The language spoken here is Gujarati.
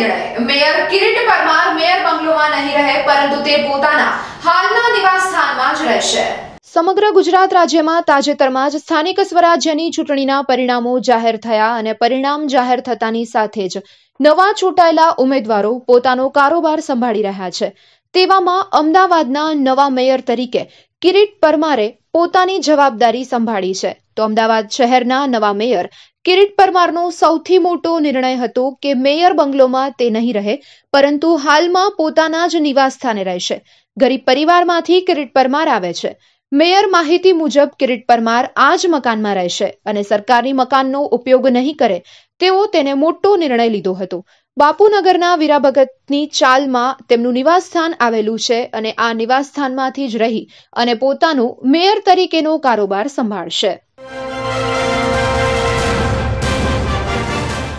નિર્ણય મેયર કિરીટ પરમાર મેયર બંગલોમાં નહીં રહે પરંતુ તે પોતાના હાલના નિવાસસ્થાનમાં જ રહેશે સમગ્ર ગુજરાત રાજ્યમાં તાજેતરમાં જ સ્થાનિક સ્વરાજ્યની ચૂંટણીના પરિણામો જાહેર થયા અને પરિણામ જાહેર થતાની સાથે જ નવા ચૂંટાયેલા ઉમેદવારો પોતાનો કારોબાર સંભાળી રહ્યા છે તેવામાં અમદાવાદના નવા મેયર તરીકે કિરીટ પરમારે પોતાની જવાબદારી સંભાળી છે તો અમદાવાદ શહેરના નવા મેયર કિરીટ પરમારનો સૌથી મોટો નિર્ણય હતો કે મેયર બંગલોમાં તે નહીં રહે પરંતુ હાલમાં પોતાના જ નિવાસસ્થાને રહેશે ગરીબ પરિવારમાંથી કિરીટ પરમાર આવે છે મેયર માહિતી મુજબ કિરીટ પરમાર આ જ મકાનમાં રહેશે અને સરકારી મકાનનો ઉપયોગ નહીં કરે તેવો તેને મોટો નિર્ણય લીધો હતો બાપુનગરના વીરાભગતની ચાલમાં તેમનું નિવાસસ્થાન આવેલું છે અને આ નિવાસસ્થાનમાંથી જ રહી અને પોતાનું મેયર તરીકેનો કારોબાર સંભાળશે